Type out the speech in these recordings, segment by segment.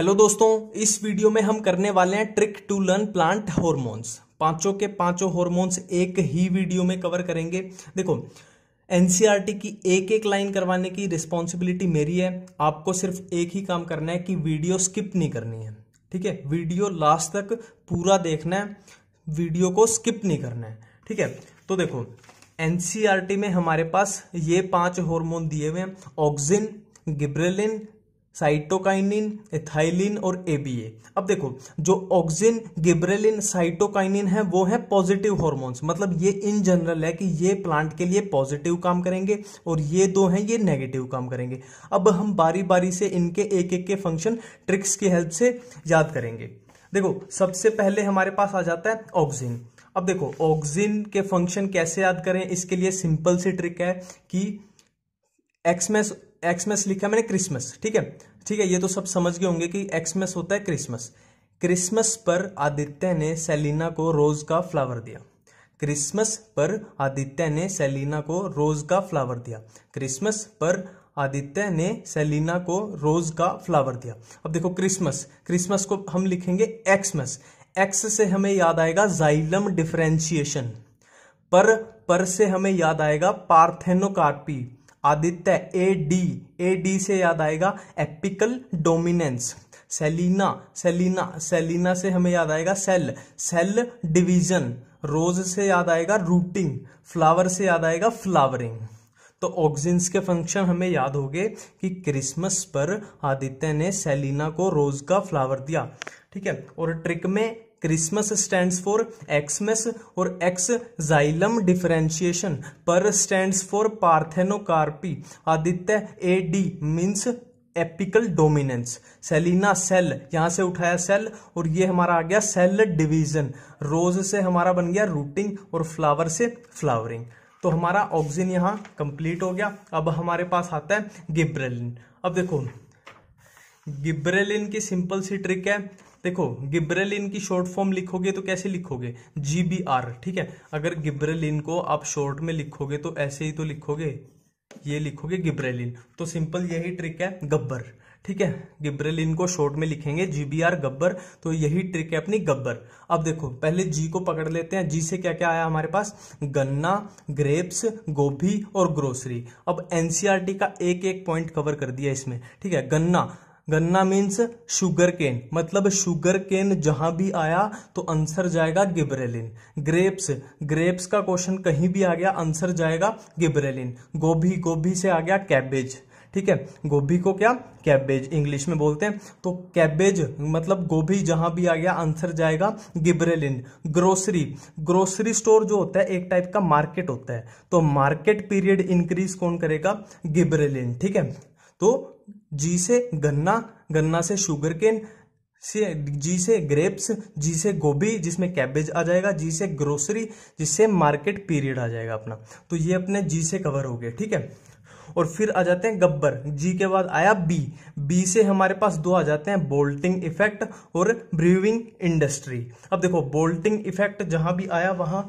hello दोस्तों इस video में हम करने वाले हैं trick to learn plant hormones पांचों के पांचों हॉर्मोन्स एक ही वीडियो में कवर करेंगे देखो एनसीईआरटी e की एक एक लाइन करवाने की रिस्पॉन्सिबिलिटी मेरी है आपको सिर्फ एक ही काम करना है कि वीडियो स्किप नहीं करनी है ठीक है वीडियो लास्ट तक पूरा देखना है वीडियो को स्किप नहीं करना है ठीक है तो देखो एनसीईआरटी e में हमारे पास ये पांच हॉर्मोन दिए हुए हैं ऑक्सिन गिब्रेलिन साइटोकाइनिन एथाइलिन और एबीए अब देखो जो ऑक्सिन गिब्रेलिन साइटोकाइनिन है वो है पॉजिटिव हॉर्मोन्स मतलब ये इन जनरल है कि ये प्लांट के लिए पॉजिटिव काम करेंगे और ये दो हैं ये नेगेटिव काम करेंगे अब हम बारी बारी से इनके एक एक के फंक्शन ट्रिक्स की हेल्प से याद करेंगे देखो सबसे पहले हमारे पास आ जाता है ऑक्सिन अब देखो ऑक्सिन के फंक्शन कैसे याद करें इसके लिए सिंपल सी ट्रिक है कि एक्समेस एक्समस लिखा मैंने क्रिसमस ठीक है ठीक है ये तो सब समझ गए होंगे कि एक्समस होता है क्रिसमस क्रिसमस पर आदित्य ने सेलिना को रोज का फ्लावर दिया क्रिसमस पर आदित्य ने सेलिना को रोज का फ्लावर दिया क्रिसमस पर आदित्य ने सेलिना को रोज का फ्लावर दिया अब देखो क्रिसमस क्रिसमस को हम लिखेंगे एक्समस एक्स से हमें याद आएगा जाइलम डिफ्रेंशिएशन पर पर से हमें याद आएगा parthenocarpy Aditya A D A D से याद आएगा apical dominance Selina Selina Selina से हमें याद आएगा सेल सेल डिवीजन रोज से याद आएगा रूटिंग फ्लावर से याद आएगा फ्लावरिंग तो ऑक्सिन्स के फंक्शन हमें याद हो गए कि क्रिसमस पर आदित्य ने सेलिना को रोज का फ्लावर दिया ठीक है और ट्रिक में क्रिसमस स्टैंड फॉर एक्समस और एक्स जाइलम पर stand for parthenocarpy Aditya A D means apical dominance Selina cell यहां से उठाया सेल और ये हमारा आ गया सेल डिवीजन रोज से हमारा बन गया रूटिंग और फ्लावर से फ्लावरिंग तो हमारा ऑक्सीजन यहां कंप्लीट हो गया अब हमारे पास आता है गिब्रेलिन अब देखो गिब्रेलिन की सिंपल सी ट्रिक है देखो गिब्रेलिन की शॉर्ट फॉर्म लिखोगे तो कैसे लिखोगे जी बी आर ठीक है अगर गिब्रेलिन को आप शॉर्ट में लिखोगे तो ऐसे ही तो लिखोगे ये लिखोगे गिब्रेलिन तो सिंपल यही ट्रिक है गब्बर ठीक है गिब्रेलिन को शॉर्ट में लिखेंगे जी बी आर गब्बर तो यही ट्रिक है अपनी गब्बर अब देखो पहले जी को पकड़ लेते हैं जी से क्या क्या आया हमारे पास गन्ना ग्रेप्स गोभी और ग्रोसरी अब एनसीआरटी e का एक एक पॉइंट कवर कर दिया इसमें ठीक है गन्ना गन्ना मीन्स शुगर केन मतलब शुगर केन जहां भी आया तो आंसर जाएगा गिब्रेलिन ग्रेप्स ग्रेप्स का क्वेश्चन कहीं भी आ गया आंसर जाएगा गिब्रेलिन गोभी गोभी से आ गया कैबेज ठीक है गोभी को क्या कैबेज इंग्लिश में बोलते हैं तो कैबेज मतलब गोभी जहां भी आ गया आंसर जाएगा गिब्रेलिन ग्रोसरी ग्रोसरी स्टोर जो होता है एक टाइप का मार्केट होता है तो मार्केट पीरियड इंक्रीज कौन करेगा गिब्रेलिन ठीक है तो जी से गन्ना गन्ना से शुगर केन से जी से ग्रेप्स जी से गोभी जिसमें कैबेज आ जाएगा जी से ग्रोसरी जिससे मार्केट पीरियड आ जाएगा अपना तो ये अपने जी से कवर हो गए ठीक है और फिर आ जाते हैं गब्बर जी के बाद आया बी बी से हमारे पास दो आ जाते हैं बोल्टिंग इफेक्ट और ब्रीविंग इंडस्ट्री अब देखो बोल्टिंग इफेक्ट जहां भी आया वहां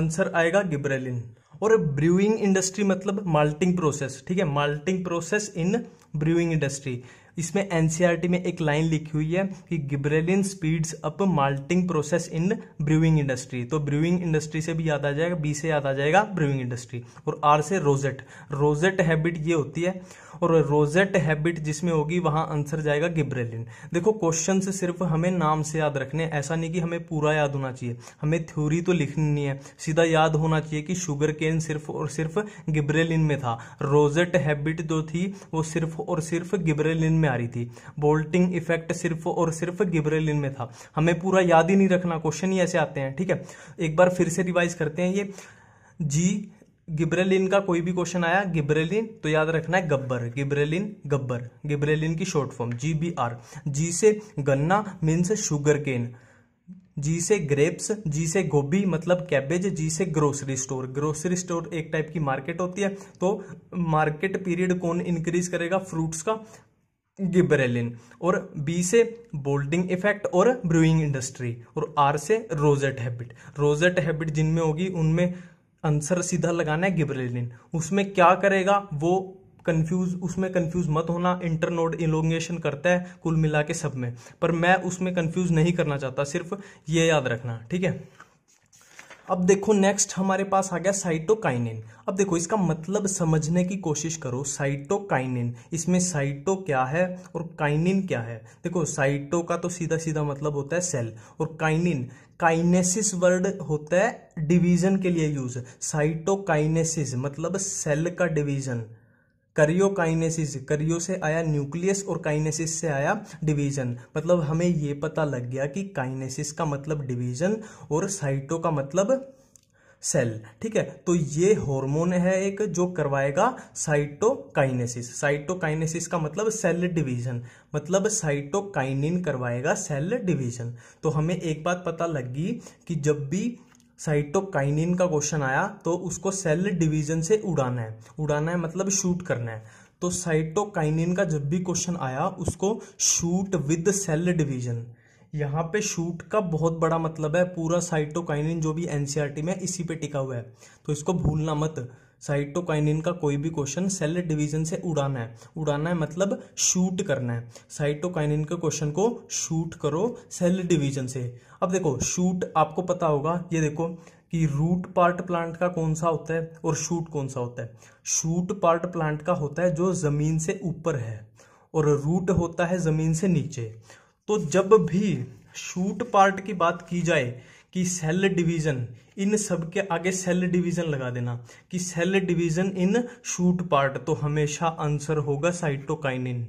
आंसर आएगा गिब्रेलिन और ब्रूइंग इंडस्ट्री मतलब माल्टिंग प्रोसेस ठीक है malting process in brewing industry इसमें एनसीईआरटी e में एक लाइन लिखी हुई है कि gibberellin speeds up malting process in brewing industry तो ब्रूइंग इंडस्ट्री से भी याद आ जाएगा बी से याद आ जाएगा ब्रूइंग इंडस्ट्री और आर से रोजेट रोजेट हैबिट ये होती है और रोजेट हैबिट जिसमें होगी वहां आंसर जाएगा गिब्रेलिन देखो क्वेश्चन सिर्फ हमें नाम से याद रखने ऐसा नहीं कि हमें पूरा याद होना चाहिए हमें थ्योरी तो लिखनी नहीं है सीधा याद होना चाहिए कि शुगर केन सिर्फ और सिर्फ गिब्रेलिन में था रोजेट हैबिट जो थी वो सिर्फ और सिर्फ गिब्रेलिन में में आ रही थी बोल्टिंग इफेक्ट सिर्फ और सिर्फ गिब्रेलिन में था हमें पूरा याद ही नहीं रखना क्वेश्चन ही ऐसे आते हैं ठीक है एक बार फिर से रिवाइज करते हैं ये जी गिब्रेलिन का कोई भी क्वेश्चन आया गिब्रेलिन तो याद रखना है गब्बर गिब्रेलिन गब्बर गिब्रेलिन की short form G B R G से गन्ना मीन्स शुगर केन जी से ग्रेप्स जी से गोभी मतलब कैबेज जी से ग्रोसरी स्टोर ग्रोसरी स्टोर एक टाइप की मार्केट होती है तो मार्केट पीरियड कौन इंक्रीज करेगा फ्रूट्स का गिब्रेलिन और बी से बोल्डिंग इफेक्ट और ब्रूइंग इंडस्ट्री और आर से रोजेट हैबिट रोजेट हैबिट जिनमें होगी उनमें आंसर सीधा लगाना है गिबरेलिन उसमें क्या करेगा वो कंफ्यूज उसमें कंफ्यूज मत होना इंटरनोड इलोंगेशन करता है कुल मिला के सब में पर मैं उसमें कंफ्यूज नहीं करना चाहता सिर्फ ये याद रखना ठीक है अब देखो नेक्स्ट हमारे पास आ गया साइटोकाइनिन अब देखो इसका मतलब समझने की कोशिश करो साइटोकाइनिन इसमें साइटो क्या है और काइनिन क्या है देखो साइटो का तो सीधा सीधा मतलब होता है सेल और काइनिन काइनेसिस वर्ड होता है डिवीजन के लिए यूज साइटोकाइनेसिस मतलब सेल का डिवीजन करियोकाइनेसिस करियो से आया न्यूक्लियस और काइनेसिस से आया डिवीजन मतलब हमें ये पता लग गया कि काइनेसिस का मतलब डिवीजन और साइटो का मतलब सेल ठीक है तो ये हार्मोन है एक जो करवाएगा साइटोकाइनेसिस साइटोकाइनेसिस का मतलब सेल डिवीजन मतलब साइटोकाइनिन करवाएगा सेल डिवीजन तो हमें एक बात पता लगी कि जब भी साइटोकाइनिन का क्वेश्चन आया तो उसको सेल डिवीजन से उड़ाना है उड़ाना है मतलब शूट करना है तो साइटोकाइनिन का जब भी क्वेश्चन आया उसको शूट विद सेल डिवीजन यहाँ पे शूट का बहुत बड़ा मतलब है पूरा साइटोकाइनिन जो भी एनसीईआरटी e में इसी पे टिका हुआ है तो इसको भूलना मत साइटोकाइनिन का कोई भी क्वेश्चन सेल डिवीजन से उड़ाना है उड़ाना है मतलब शूट करना है साइटोकाइनिन के क्वेश्चन को शूट करो सेल डिवीजन से अब देखो शूट आपको पता होगा ये देखो कि रूट पार्ट प्लांट का कौन सा होता है और शूट कौन सा होता है शूट पार्ट प्लांट का होता है जो ज़मीन से ऊपर है और रूट होता है ज़मीन से नीचे तो जब भी शूट पार्ट की बात की जाए कि सेल डिवीजन इन सब के आगे सेल डिवीजन लगा देना कि cell division in shoot part तो हमेशा आंसर होगा साइटोकाइनिन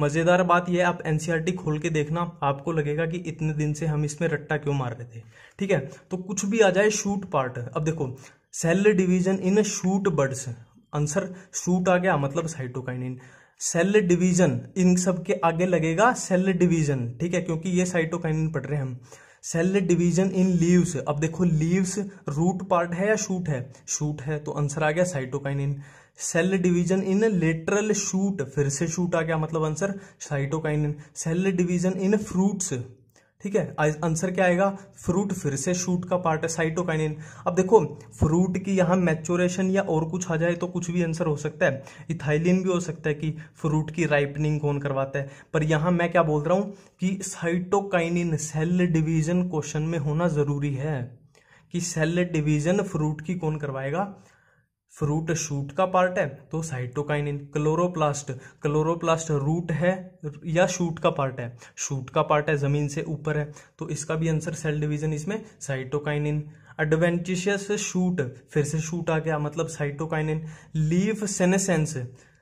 मज़ेदार बात यह आप एनसीईआरटी e खोल के देखना आपको लगेगा कि इतने दिन से हम इसमें रट्टा क्यों मार रहे थे ठीक है तो कुछ भी आ जाए शूट पार्ट अब देखो cell division in shoot buds answer shoot आ गया मतलब साइटोकाइनिन सेल डिवीजन इन सब के आगे लगेगा सेल डिवीजन ठीक है क्योंकि ये साइटोकाइनिन पढ़ रहे हैं हम सेल डिवीजन इन लीव्स अब देखो लीव्स रूट पार्ट है या शूट है शूट है तो आंसर आ गया cytokinin cell division in lateral shoot फिर से शूट आ गया मतलब answer cytokinin cell division in fruits ठीक है आंसर क्या आएगा फ्रूट फिर से शूट का पार्ट है साइटोकाइनिन अब देखो फ्रूट की यहाँ मैच्योरेशन या और कुछ आ जाए तो कुछ भी आंसर हो सकता है इथाइलिन भी हो सकता है कि फ्रूट की राइपनिंग कौन करवाता है पर यहाँ मैं क्या बोल रहा हूँ कि साइटोकाइनिन सेल डिवीजन क्वेश्चन में होना जरूरी है कि सेल डिवीजन फ्रूट की कौन करवाएगा फ्रूट शूट का पार्ट है तो साइटोकाइनिन क्लोरोप्लास्ट क्लोरोप्लास्ट रूट है या शूट का पार्ट है शूट का पार्ट है जमीन से ऊपर है तो इसका भी आंसर सेल डिवीजन इसमें साइटोकाइनिन एडवेंटिशियस शूट फिर से शूट आ गया मतलब साइटोकाइनिन लीफ सेनेसेंस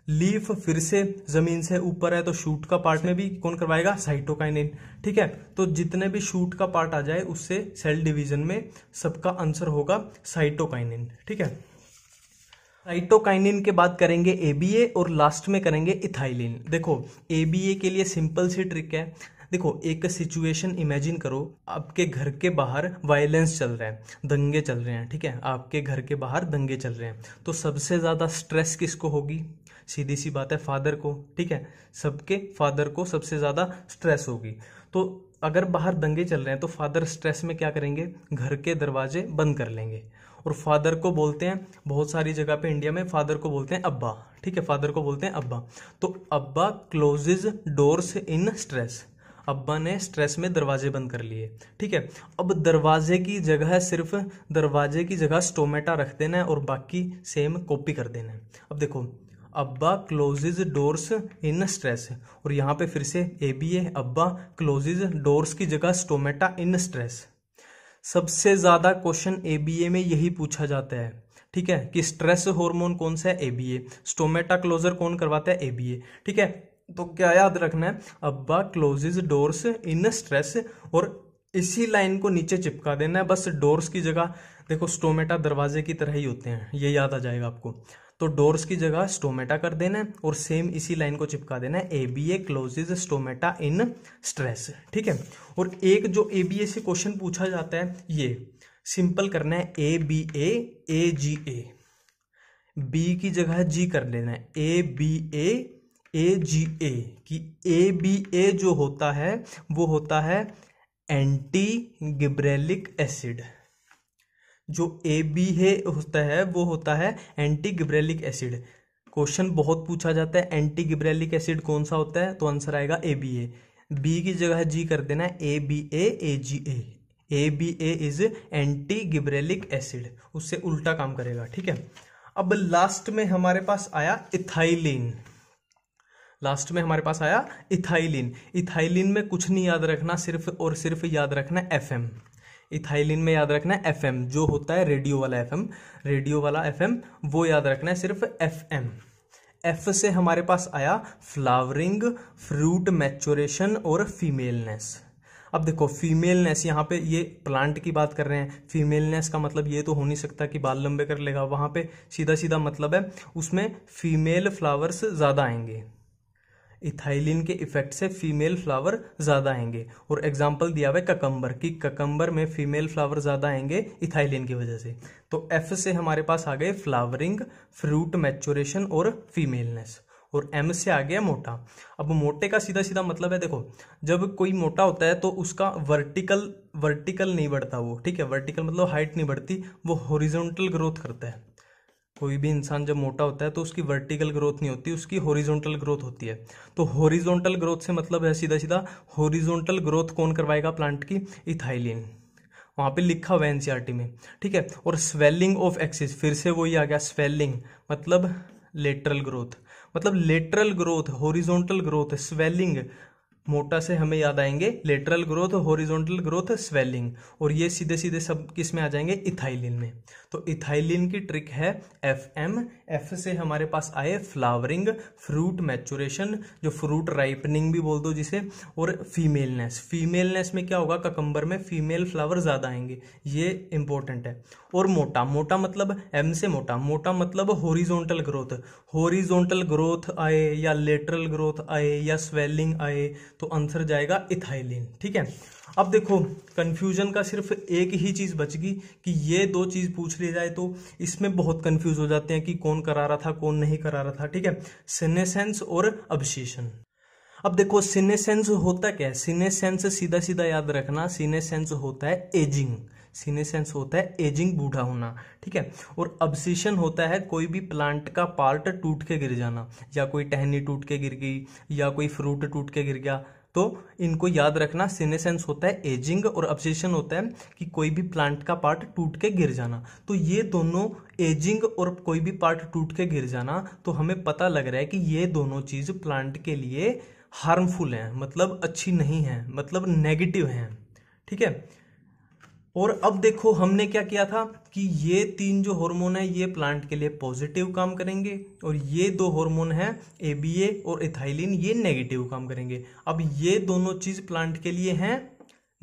लीफ फिर से जमीन से ऊपर है तो शूट का पार्ट में भी कौन करवाएगा साइटोकाइनिन ठीक है तो जितने भी शूट का पार्ट आ जाए उससे सेल डिवीजन में सबका आंसर होगा साइटोकाइनिन ठीक है साइटोकाइनिन के बाद करेंगे एबीए और लास्ट में करेंगे इथाइलिन देखो एबीए के लिए सिंपल सी ट्रिक है देखो एक सिचुएशन इमेजिन करो आपके घर के बाहर वायलेंस चल रहे हैं दंगे चल रहे हैं ठीक है आपके घर के बाहर दंगे चल रहे हैं तो सबसे ज़्यादा स्ट्रेस किसको होगी सीधी सी बात है फादर को ठीक है सबके फादर को सबसे ज़्यादा स्ट्रेस होगी तो अगर बाहर दंगे चल रहे हैं तो फादर स्ट्रेस में क्या करेंगे घर के दरवाजे बंद कर लेंगे और फादर को बोलते हैं बहुत सारी जगह पे इंडिया में फादर को बोलते हैं अब्बा ठीक है फादर को बोलते हैं अब्बा तो अब्बा क्लोजेज डोर्स इन स्ट्रेस अब्बा ने स्ट्रेस में दरवाजे बंद कर लिए ठीक है अब दरवाजे की जगह सिर्फ दरवाजे की जगह स्टोमेटा रख देना है और बाकी सेम कॉपी कर देना है अब देखो अब्बा क्लोजेज डोर्स इन स्ट्रेस और यहाँ पे फिर से ए बी ए अब्बा क्लोजेज डोर्स की जगह स्टोमेटा इन स्ट्रेस सबसे ज़्यादा क्वेश्चन ए बी ए में यही पूछा जाता है ठीक है कि स्ट्रेस हार्मोन कौन सा है A B A stomata closure कौन करवाता है ए बी ए ठीक है तो क्या याद रखना है अब्बा क्लोजेज डोर्स इन स्ट्रेस और इसी लाइन को नीचे चिपका देना है बस डोर्स की जगह देखो स्टोमेटा दरवाजे की तरह ही होते हैं ये याद आ जाएगा आपको तो डोर्स की जगह स्टोमेटा कर देना है और सेम इसी लाइन को चिपका देना है A B A closes stomata in stress ठीक है और एक जो ए बी ए से क्वेश्चन पूछा जाता है ये सिंपल करना है A B A A G A B की जगह जी कर लेना है A B A A G ए कि ए बी ए जो होता है वो होता है एंटी गिब्रेलिक एसिड जो ए बी है होता है वो होता है एंटी गिब्रेलिक एसिड क्वेश्चन बहुत पूछा जाता है एंटी गिब्रेलिक एसिड कौन सा होता है तो आंसर आएगा ए बी ए बी की जगह जी कर देना A B A A G A A B A is anti gibberellic acid उससे उल्टा काम करेगा ठीक है अब लास्ट में हमारे पास आया इथाइलिन लास्ट में हमारे पास आया इथाइलिन इथाइलिन में कुछ नहीं याद रखना सिर्फ और सिर्फ याद रखना एफ एम इथाइलिन में याद रखना है एफ जो होता है रेडियो वाला एफ रेडियो वाला एफ वो याद रखना है सिर्फ एफ एफ से हमारे पास आया फ्लावरिंग फ्रूट मैचोरेशन और फीमेलनेस अब देखो फीमेलनेस यहाँ पे ये प्लांट की बात कर रहे हैं फीमेलनेस का मतलब ये तो हो नहीं सकता कि बाल लंबे कर लेगा वहाँ पे सीधा सीधा मतलब है उसमें फीमेल फ्लावर्स ज़्यादा आएंगे इथाइलिन के इफेक्ट से फीमेल फ्लावर ज़्यादा आएंगे और एग्जाम्पल दिया हुआ है ककम्बर की ककम्बर में फीमेल फ्लावर ज़्यादा आएंगे इथाइलिन की वजह से तो एफ से हमारे पास आ गए फ्लावरिंग फ्रूट मैचोरेशन और फीमेलनेस और एम से आ गया मोटा अब मोटे का सीधा सीधा मतलब है देखो जब कोई मोटा होता है तो उसका वर्टिकल वर्टिकल नहीं बढ़ता वो ठीक है वर्टिकल मतलब हाइट नहीं बढ़ती वो हॉरिजॉन्टल ग्रोथ करता है कोई भी इंसान जब मोटा होता है तो उसकी वर्टिकल ग्रोथ नहीं होती उसकी हॉरिजॉन्टल ग्रोथ होती है तो हॉरिजॉन्टल ग्रोथ से मतलब है सीधा सीधा हॉरिजॉन्टल ग्रोथ कौन करवाएगा प्लांट की इथाइलिन वहाँ पे लिखा हुआ एनसीआरटी e में ठीक है और स्वेलिंग ऑफ एक्सिस फिर से वही आ गया स्वेलिंग मतलब लेटरल ग्रोथ मतलब lateral growth horizontal growth swelling मोटा से हमें याद आएंगे lateral growth horizontal growth swelling और ये सीधे सीधे सब किस में आ जाएंगे इथाइलिन में तो इथाइलिन की ट्रिक है एफ एम एफ से हमारे पास आए फ्लावरिंग फ्रूट मैचुरेशन जो फ्रूट राइपनिंग भी बोल दो जिसे और फीमेलनेस फीमेलनेस में क्या होगा ककम्बर में फीमेल फ्लावर ज़्यादा आएंगे ये इंपॉर्टेंट है और मोटा मोटा मतलब एम से मोटा मोटा मतलब हॉरिजॉन्टल ग्रोथ हॉरिजॉन्टल ग्रोथ आए या लेटरल ग्रोथ आए या स्वेलिंग आए तो आंसर जाएगा इथाइलिन ठीक है अब देखो कंफ्यूजन का सिर्फ एक ही चीज़ बच गई कि ये दो चीज़ पूछ ली जाए तो इसमें बहुत कंफ्यूज हो जाते हैं कि कौन करा रहा था कौन नहीं करा रहा था ठीक है सिनेसेंस और अभिशेषण अब देखो सिनेसेंस होता क्या है सिनेसेंस सीधा सीधा याद रखना सिनेसेंस होता है एजिंग सीनेसेंस होता है एजिंग बूढ़ा होना ठीक है और अब्सिशन होता है कोई भी प्लांट का पार्ट टूट के गिर जाना या कोई टहनी टूट के गिर गई या कोई फ्रूट टूट के गिर गया तो इनको याद रखना सीनेसेंस होता है एजिंग और अब्सेशन होता है कि कोई भी प्लांट का पार्ट टूट के गिर जाना तो ये दोनों एजिंग और कोई भी पार्ट टूट के गिर जाना तो हमें पता लग रहा है कि ये दोनों चीज़ प्लांट के लिए हार्मफुल हैं मतलब अच्छी नहीं है मतलब नेगेटिव हैं ठीक है और अब देखो हमने क्या किया था कि ये तीन जो हार्मोन है ये प्लांट के लिए पॉजिटिव काम करेंगे और ये दो हार्मोन बी एबीए और इथाइलिन ये नेगेटिव काम करेंगे अब ये दोनों चीज़ प्लांट के लिए हैं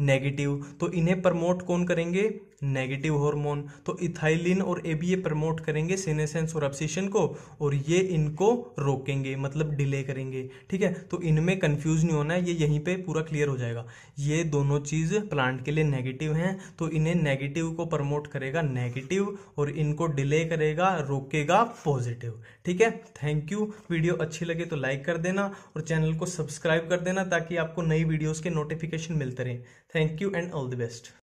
नेगेटिव तो इन्हें प्रमोट कौन करेंगे नेगेटिव हार्मोन तो इथाइलिन और एबीए प्रमोट करेंगे सिनेसेंस और अपसिशन को और ये इनको रोकेंगे मतलब डिले करेंगे ठीक है तो इनमें कंफ्यूज नहीं होना है ये यहीं पे पूरा क्लियर हो जाएगा ये दोनों चीज़ प्लांट के लिए नेगेटिव हैं तो इन्हें नेगेटिव को प्रमोट करेगा नेगेटिव और इनको डिले करेगा रोकेगा पॉजिटिव ठीक है थैंक यू वीडियो अच्छी लगे तो लाइक कर देना और चैनल को सब्सक्राइब कर देना ताकि आपको नई वीडियोस के नोटिफिकेशन मिलते रहें thank you and all the best